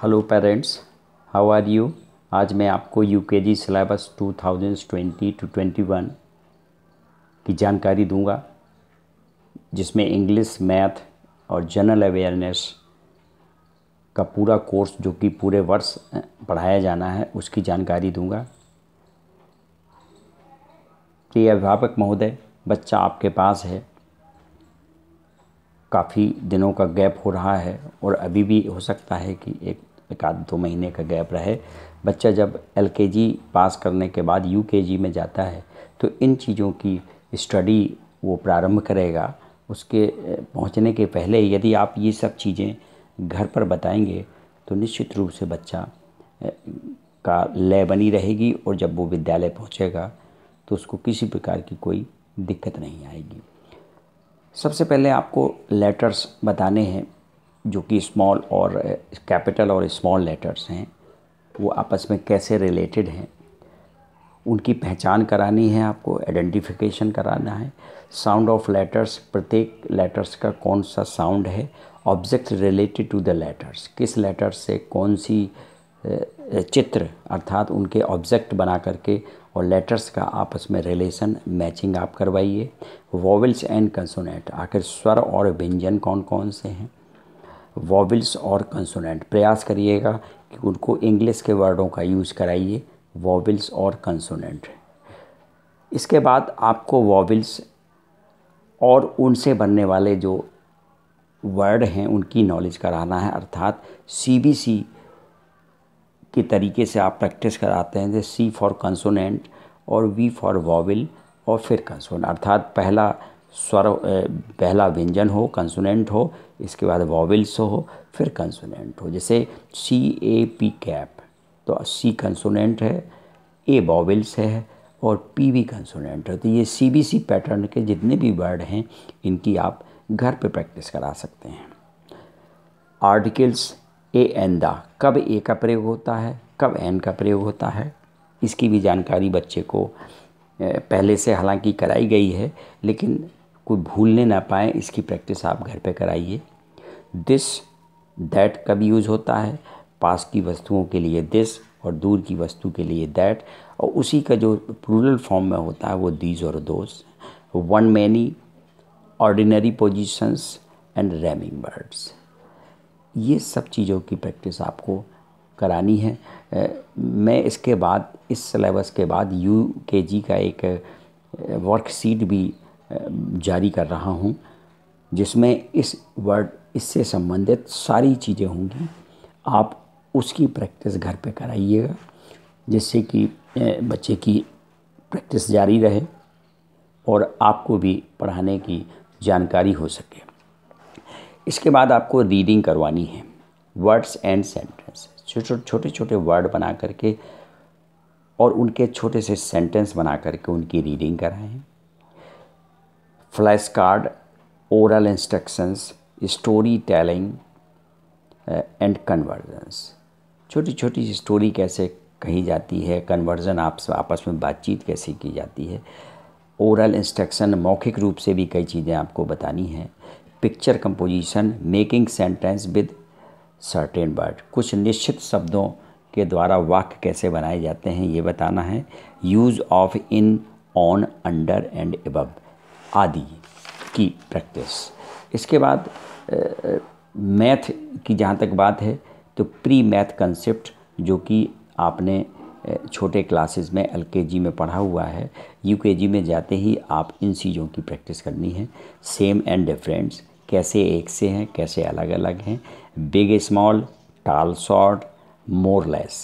hello parents how are you आज मैं आपको यूकेजी सिलेबस 2020 टू 21 की जानकारी दूंगा जिसमें इंग्लिश मैथ और जनरल अवेयरनेस का पूरा कोर्स जो कि पूरे वर्ष पढ़ाया जाना है उसकी जानकारी दूंगा प्रिय अभिभावक महोदय बच्चा आपके पास है काफ़ी दिनों का गैप हो रहा है और अभी भी हो सकता है कि एक एक आध दो महीने का गैप रहे बच्चा जब एल पास करने के बाद यू में जाता है तो इन चीज़ों की स्टडी वो प्रारंभ करेगा उसके पहुंचने के पहले यदि आप ये सब चीज़ें घर पर बताएंगे तो निश्चित रूप से बच्चा का लय बनी रहेगी और जब वो विद्यालय पहुंचेगा तो उसको किसी प्रकार की कोई दिक्कत नहीं आएगी सबसे पहले आपको लेटर्स बताने हैं जो कि स्मॉल और कैपिटल और स्मॉल लेटर्स हैं वो आपस में कैसे रिलेटेड हैं उनकी पहचान करानी है आपको आइडेंटिफिकेशन कराना है साउंड ऑफ लेटर्स प्रत्येक लेटर्स का कौन सा साउंड है object related to the letters किस लेटर से कौन सी चित्र अर्थात उनके ऑब्जेक्ट बना करके और लेटर्स का आपस में रिलेशन मैचिंग आप करवाइए वॉवल्स एंड कंसोनेंट आखिर स्वर और व्यंजन कौन कौन से हैं वॉवल्स और कंसोनेंट प्रयास करिएगा कि उनको इंग्लिश के वर्डों का यूज़ कराइए वॉवल्स और कंसोनेंट इसके बाद आपको वॉवल्स और उनसे बनने वाले जो वर्ड हैं उनकी नॉलेज कराना है अर्थात सी बी सी के तरीके से आप प्रैक्टिस कराते हैं जैसे सी फॉर कंसोनेंट और वी फॉर वॉविल और फिर कंसोनेंट अर्थात पहला स्वर पहला व्यंजन हो कंसोनेंट हो इसके बाद वॉविल्स हो फिर कंसोनेंट हो जैसे सी ए पी कैप तो सी कंसोनेंट है ए वॉविल्स है और पी भी कंसोनेंट है तो ये सी बी सी पैटर्न के जितने भी वर्ड हैं इनकी आप घर पे प्रैक्टिस करा सकते हैं आर्टिकल्स ए एन दा कब ए का प्रयोग होता है कब एन का प्रयोग होता है इसकी भी जानकारी बच्चे को पहले से हालांकि कराई गई है लेकिन कोई भूलने ना पाए इसकी प्रैक्टिस आप घर पे कराइए दिस दैट कब यूज़ होता है पास की वस्तुओं के लिए दिस और दूर की वस्तु के लिए दैट और उसी का जो प्रूरल फॉर्म में होता है वो दीज और those one many ordinary positions and rhyming words ये सब चीज़ों की प्रैक्टिस आपको करानी है मैं इसके बाद इस सिलेबस के बाद यू के जी का एक वर्कशीट भी जारी कर रहा हूँ जिसमें इस वर्ड इससे संबंधित सारी चीज़ें होंगी आप उसकी प्रैक्टिस घर पे कराइएगा जिससे कि बच्चे की प्रैक्टिस जारी रहे और आपको भी पढ़ाने की जानकारी हो सके इसके बाद आपको रीडिंग करवानी है वर्ड्स एंड सेंटेंस छोटे छोटे छोटे वर्ड बना करके और उनके छोटे से सेंटेंस बना करके उनकी रीडिंग कराएं flash card oral instructions story telling and conversation छोटी छोटी स्टोरी कैसे कही जाती है कन्वर्जन आप आपस में बातचीत कैसे की जाती है ओरल इंस्ट्रक्शन मौखिक रूप से भी कई चीज़ें आपको बतानी है picture composition making sentence with certain word कुछ निश्चित शब्दों के द्वारा वाक्य कैसे बनाए जाते हैं ये बताना है use of in on under and above आदि की प्रैक्टिस इसके बाद मैथ की जहाँ तक बात है तो प्री मैथ कंसेप्ट जो कि आपने छोटे क्लासेस में एलकेजी में पढ़ा हुआ है यूकेजी में जाते ही आप इन चीज़ों की प्रैक्टिस करनी है सेम एंड डिफरेंट्स कैसे एक से हैं कैसे अलग अलग हैं big small tall short more less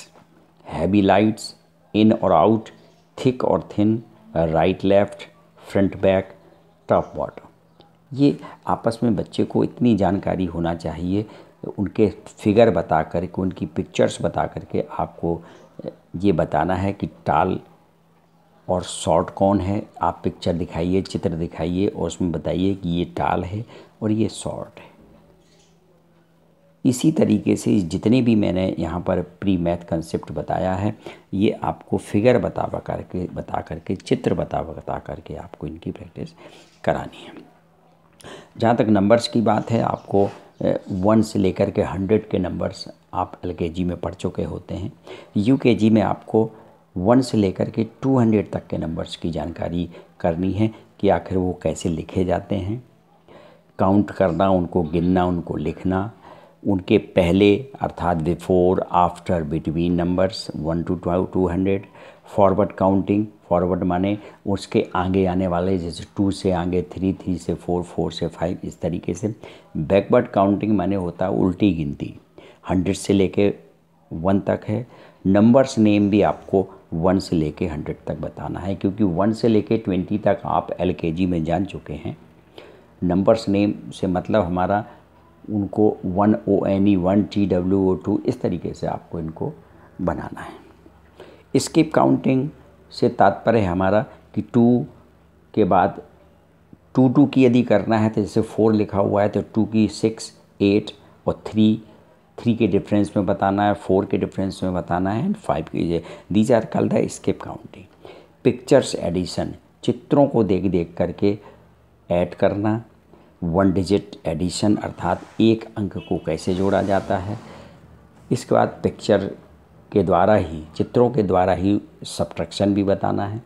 heavy lights in और आउट थिक और thin right left front back top bottom ये आपस में बच्चे को इतनी जानकारी होना चाहिए उनके फिगर बता कर के उनकी पिक्चर्स बता कर के आपको ये बताना है कि टाल और शॉर्ट कौन है आप पिक्चर दिखाइए चित्र दिखाइए और उसमें बताइए कि ये टाल है और ये शॉर्ट है इसी तरीके से जितने भी मैंने यहाँ पर प्री मैथ कंसेप्ट बताया है ये आपको फिगर बता करके बता करके चित्र बता बता करके आपको इनकी प्रैक्टिस करानी है जहाँ तक नंबर्स की बात है आपको वन से लेकर के हंड्रेड के नंबर्स आप एल में पढ़ चुके होते हैं यू में आपको वन से लेकर के टू हंड्रेड तक के नंबर्स की जानकारी करनी है कि आखिर वो कैसे लिखे जाते हैं काउंट करना उनको गिनना उनको लिखना उनके पहले अर्थात before after between numbers one to twelve to hundred forward counting forward माने उसके आगे आने वाले जैसे टू से आगे थ्री थ्री से फोर फोर से फाइव इस तरीके से बैकवर्ड काउंटिंग माने होता उल्टी गिनती हंड्रेड से लेके वन तक है नंबर्स नेम भी आपको वन से लेके हंड्रेड तक बताना है क्योंकि वन से लेके ट्वेंटी तक आप एल में जान चुके हैं नंबर्स नेम से मतलब हमारा उनको one O N E one T W O two इस तरीके से आपको इनको बनाना है स्किप काउंटिंग से तात्पर्य हमारा कि टू के बाद टू टू की यदि करना है तो जैसे फोर लिखा हुआ है तो टू की सिक्स एट और थ्री थ्री के डिफरेंस में बताना है फोर के डिफरेंस में बताना है एंड फाइव की दीज आर कल है स्किप काउंटिंग पिक्चर्स एडिशन चित्रों को देख देख करके ऐड करना वन डिजिट एडिशन अर्थात एक अंक को कैसे जोड़ा जाता है इसके बाद पिक्चर के द्वारा ही चित्रों के द्वारा ही सब्ट्रैक्शन भी बताना है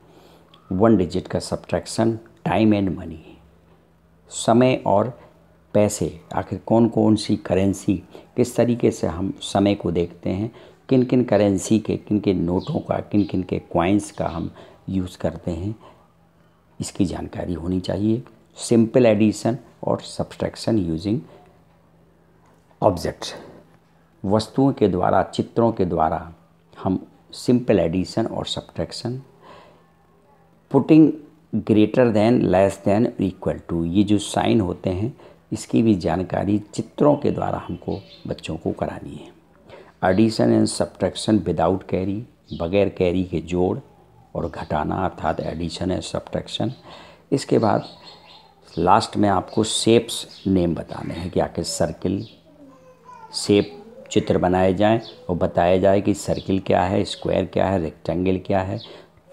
वन डिजिट का सब्ट्रैक्शन टाइम एंड मनी समय और पैसे आखिर कौन कौन सी करेंसी किस तरीके से हम समय को देखते हैं किन किन करेंसी के किन किन नोटों का किन किन के क्वाइंस का हम यूज़ करते हैं इसकी जानकारी होनी चाहिए सिंपल एडिशन और सब्सट्रैक्शन यूजिंग ऑब्जेक्ट्स वस्तुओं के द्वारा चित्रों के द्वारा हम सिंपल एडिशन और subtraction putting greater than less than equal to ये जो साइन होते हैं इसकी भी जानकारी चित्रों के द्वारा हमको बच्चों को करानी है addition and subtraction without carry बगैर कैरी के जोड़ और घटाना अर्थात एडिशन एंड सब्ट्रैक्शन इसके बाद लास्ट में आपको सेप्स नेम बताने हैं कि आके सर्किल सेप चित्र बनाए जाएं और बताया जाए कि सर्किल क्या है स्क्वायर क्या है रेक्टेंगल क्या है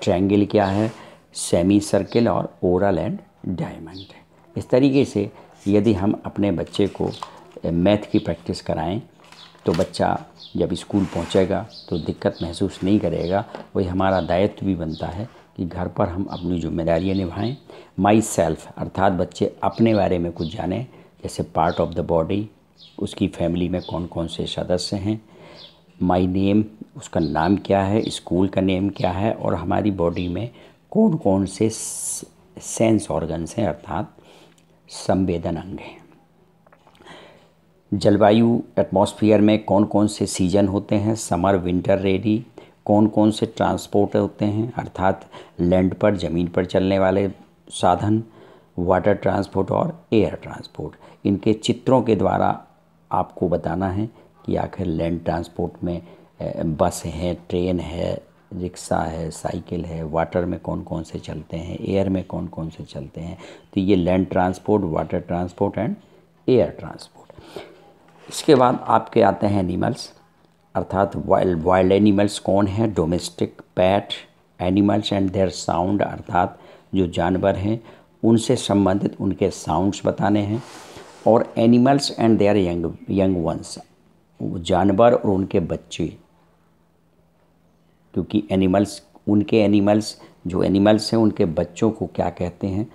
ट्रायंगल क्या है सेमी सर्किल और ओरल एंड डायमंड इस तरीके से यदि हम अपने बच्चे को मैथ की प्रैक्टिस कराएं तो बच्चा जब स्कूल पहुंचेगा तो दिक्कत महसूस नहीं करेगा वही हमारा दायित्व भी बनता है कि घर पर हम अपनी जिम्मेदारियाँ निभाएं माई सेल्फ अर्थात बच्चे अपने बारे में कुछ जानें जैसे पार्ट ऑफ द बॉडी उसकी फैमिली में कौन कौन से सदस्य हैं माई नेम उसका नाम क्या है स्कूल का नेम क्या है और हमारी बॉडी में कौन कौन से सेंस ऑर्गन्स हैं अर्थात संवेदन अंग हैं जलवायु एटमॉस्फेयर में कौन कौन से सीजन होते हैं समर विंटर रेडी कौन कौन से ट्रांसपोर्ट होते हैं अर्थात लैंड पर ज़मीन पर चलने वाले साधन वाटर ट्रांसपोर्ट और एयर ट्रांसपोर्ट इनके चित्रों के द्वारा आपको बताना है कि आखिर लैंड ट्रांसपोर्ट में बस है ट्रेन है रिक्शा है साइकिल है वाटर में कौन कौन से चलते हैं एयर में कौन कौन से चलते हैं तो ये land transport water transport and air transport इसके बाद आपके आते हैं एनिमल्स अर्थात वाइल्ड वाइल्ड एनिमल्स कौन हैं domestic pet animals and their sound अर्थात जो जानवर हैं उनसे संबंधित उनके साउंड्स बताने हैं और animals and their young young ones जानवर और उनके बच्चे क्योंकि एनिमल्स उनके एनिमल्स जो एनिमल्स हैं उनके बच्चों को क्या कहते हैं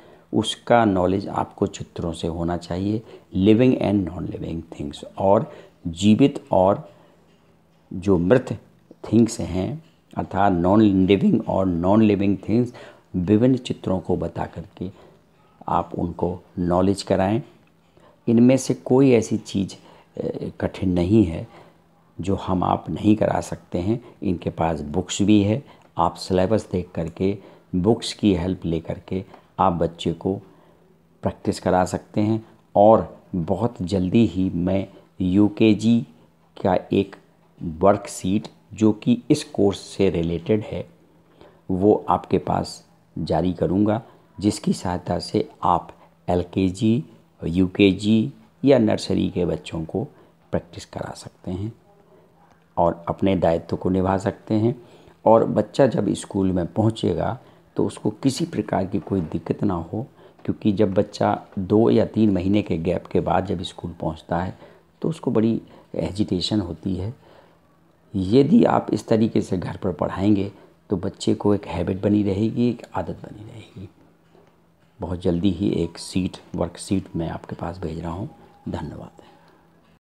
उसका नॉलेज आपको चित्रों से होना चाहिए living and non living things और जीवित और जो मृत थिंग्स हैं अर्थात नॉन लिविंग और नॉन लिविंग थिंग्स विभिन्न चित्रों को बता करके आप उनको नॉलेज कराएं इनमें से कोई ऐसी चीज़ कठिन नहीं है जो हम आप नहीं करा सकते हैं इनके पास बुक्स भी है आप सिलेबस देख करके बुक्स की हेल्प ले करके आप बच्चे को प्रैक्टिस करा सकते हैं और बहुत जल्दी ही मैं यूकेजी का एक वर्कशीट जो कि इस कोर्स से रिलेटेड है वो आपके पास जारी करूँगा जिसकी सहायता से आप एल के जी यू के जी या नर्सरी के बच्चों को प्रैक्टिस करा सकते हैं और अपने दायित्व को निभा सकते हैं और बच्चा जब स्कूल में पहुँचेगा तो उसको किसी प्रकार की कोई दिक्कत ना हो क्योंकि जब बच्चा दो या तीन महीने के गैप के बाद जब स्कूल पहुंचता है तो उसको बड़ी एजिटेशन होती है यदि आप इस तरीके से घर पर पढ़ाएंगे तो बच्चे को एक हैबिट बनी रहेगी एक आदत बनी रहेगी बहुत जल्दी ही एक सीट वर्कशीट मैं आपके पास भेज रहा हूँ धन्यवाद